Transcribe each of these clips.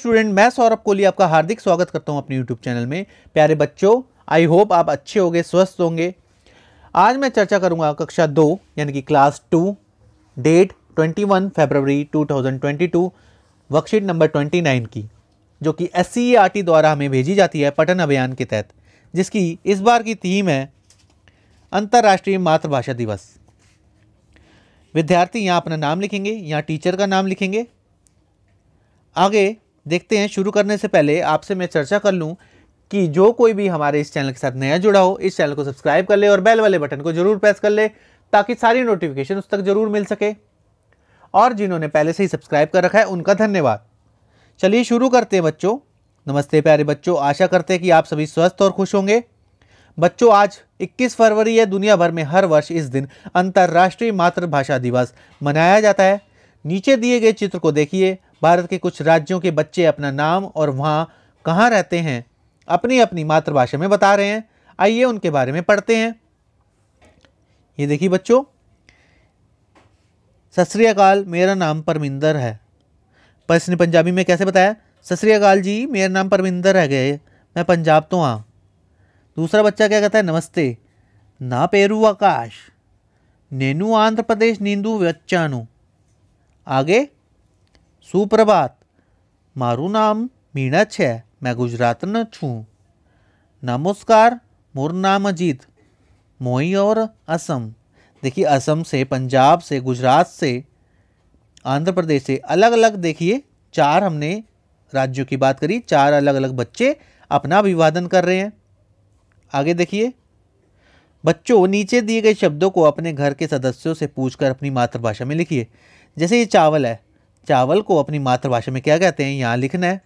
student मैं सौरभ कोहली आपका हार्दिक स्वागत करता हूं अपने यूट्यूब चैनल में प्यारे बच्चों आई होप आप अच्छे होंगे स्वस्थ होंगे आज मैं चर्चा करूंगा कक्षा दो यानी कि क्लास टू डेट 21 फरवरी 2022 वर्कशीट नंबर 29 की जो कि एस e द्वारा हमें भेजी जाती है पठन अभियान के तहत जिसकी इस बार की थीम है अंतर्राष्ट्रीय मातृभाषा दिवस विद्यार्थी यहाँ अपना नाम लिखेंगे यहाँ टीचर का नाम लिखेंगे आगे देखते हैं शुरू करने से पहले आपसे मैं चर्चा कर लूँ कि जो कोई भी हमारे इस चैनल के साथ नया जुड़ा हो इस चैनल को सब्सक्राइब कर ले और बेल वाले बटन को जरूर प्रेस कर ले ताकि सारी नोटिफिकेशन उस तक जरूर मिल सके और जिन्होंने पहले से ही सब्सक्राइब कर रखा है उनका धन्यवाद चलिए शुरू करते हैं बच्चों नमस्ते प्यारे बच्चों आशा करते हैं कि आप सभी स्वस्थ और खुश होंगे बच्चों आज 21 फरवरी है दुनिया भर में हर वर्ष इस दिन अंतर्राष्ट्रीय मातृभाषा दिवस मनाया जाता है नीचे दिए गए चित्र को देखिए भारत के कुछ राज्यों के बच्चे अपना नाम और वहाँ कहाँ रहते हैं अपनी अपनी मातृभाषा में बता रहे हैं आइए उनके बारे में पढ़ते हैं ये देखिए बच्चों सत मेरा नाम परमिंदर है पर इसने पंजाबी में कैसे बताया सत जी मेरा नाम परमिंदर है गए मैं पंजाब तो हाँ दूसरा बच्चा क्या कहता है नमस्ते ना पेरू आकाश नेनू आंध्र प्रदेश नींदू व्यचानू आगे मरु नाम मीणा है मैं गुजरात न छू नमस्कार मोर नाम अजीत मोई और असम देखिए असम से पंजाब से गुजरात से आंध्र प्रदेश से अलग अलग देखिए चार हमने राज्यों की बात करी चार अलग अलग बच्चे अपना अभिवादन कर रहे हैं आगे देखिए बच्चों नीचे दिए गए शब्दों को अपने घर के सदस्यों से पूछकर अपनी मातृभाषा में लिखिए जैसे ये चावल है चावल को अपनी मातृभाषा में क्या कहते हैं यहाँ लिखना है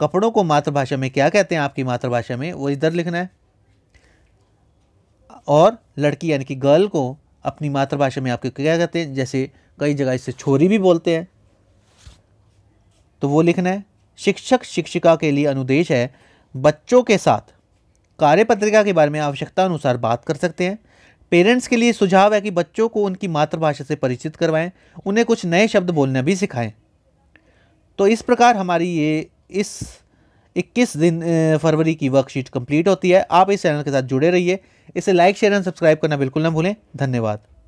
कपड़ों को मातृभाषा में क्या कहते हैं आपकी मातृभाषा में वो इधर लिखना है और लड़की यानी कि गर्ल को अपनी मातृभाषा में आपके क्या कहते हैं जैसे कई जगह इसे छोरी भी बोलते हैं तो वो लिखना है शिक्षक शिक्षिका के लिए अनुदेश है बच्चों के साथ कार्य पत्रिका के बारे में आवश्यकता अनुसार बात कर सकते हैं पेरेंट्स के लिए सुझाव है कि बच्चों को उनकी मातृभाषा से परिचित करवाएं उन्हें कुछ नए शब्द बोलने भी सिखाएं तो इस प्रकार हमारी ये इस 21 दिन फरवरी की वर्कशीट कंप्लीट होती है आप इस चैनल के साथ जुड़े रहिए इसे लाइक शेयर एंड सब्सक्राइब करना बिल्कुल ना भूलें धन्यवाद